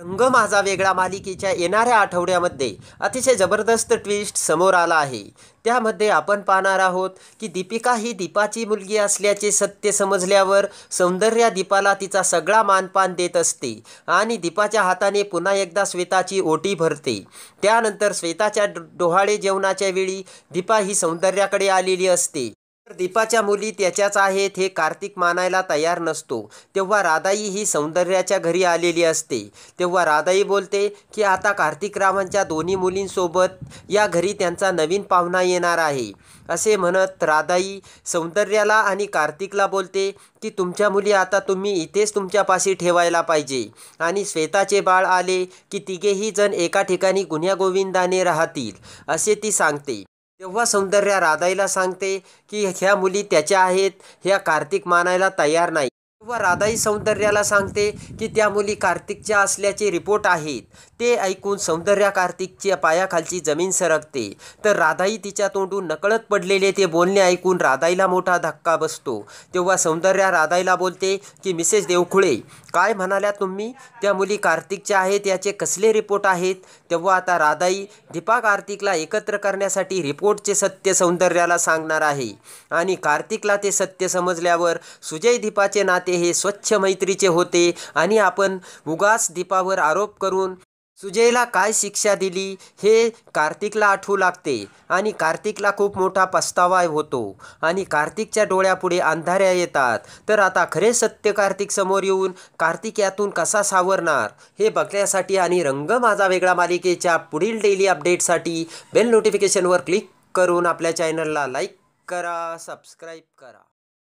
रंग माझा वेगळा मालिकेच्या येणाऱ्या आठवड्यामध्ये अतिशय जबरदस्त ट्विस्ट समोर आला आहे त्यामध्ये आपण पाहणार आहोत की दीपिका ही दीपाची मुलगी असल्याचे सत्य समजल्यावर सौंदर्या दीपाला तिचा सगळा मानपान देत असते आणि दीपाच्या हाताने पुन्हा एकदा श्वेताची ओटी भरते त्यानंतर श्वेताच्या डोहाळे जेवणाच्या वेळी दीपा ही सौंदर्याकडे आलेली असते दीपाच्या मुली त्याच्याच आहेत हे कार्तिक मानायला तयार नसतो तेव्हा राधाई ही सौंदर्याच्या घरी आलेली असते तेव्हा राधाई बोलते की आता कार्तिक रावांच्या दोन्ही मुलींसोबत या घरी त्यांचा नवीन पाहुणा येणार आहे असे म्हणत राधाई सौंदर्याला आणि कार्तिकला बोलते की तुमच्या मुली आता तुम्ही इथेच तुमच्यापाशी ठेवायला पाहिजे आणि श्वेताचे बाळ आले की तिघेही जण एका ठिकाणी गुन्ह्यागोविंदाने राहतील असे ती सांगते तेव्हा सौंदर्या राधाईला सांगते की ह्या मुली त्याच्या आहेत ह्या कार्तिक मानायला तयार नाही व राधाई सौंदर्याला सांगते की त्या मुली कार्तिकच्या असल्याचे रिपोर्ट आहेत ते ऐकून सौंदर्या कार्तिकच्या पायाखालची जमीन सरकते तर राधाई तिच्या तोंडून नकळत पडलेले ते बोलणे ऐकून राधाईला मोठा धक्का बसतो तेव्हा सौंदर्या राधाईला बोलते की मिसेस देवखुळे काय म्हणाल्या तुम्ही त्या मुली कार्तिकच्या आहेत याचे कसले रिपोर्ट आहेत तेव्हा आता राधाई दीपा कार्तिकला एकत्र करण्यासाठी रिपोर्टचे सत्य सौंदर्याला सांगणार आहे आणि कार्तिकला ते सत्य समजल्यावर सुजय दीपाचे नाते होते हे स्वच्छ मैत्रीचे होते आणि आपण उगास दीपावर आरोप करून सुजयला काय शिक्षा दिली हे कार्तिकला आठवू लागते आणि कार्तिकला खूप मोठा पस्तावा होतो आणि कार्तिकच्या डोळ्यापुढे अंधाऱ्या येतात तर आता खरे सत्य कार्तिक समोर येऊन कार्तिक यातून कसा सावरणार हे बघण्यासाठी आणि रंग माझा वेगळा मालिकेच्या पुढील डेली अपडेटसाठी बेल नोटिफिकेशनवर क्लिक करून आपल्या चॅनलला लाईक करा सबस्क्राईब करा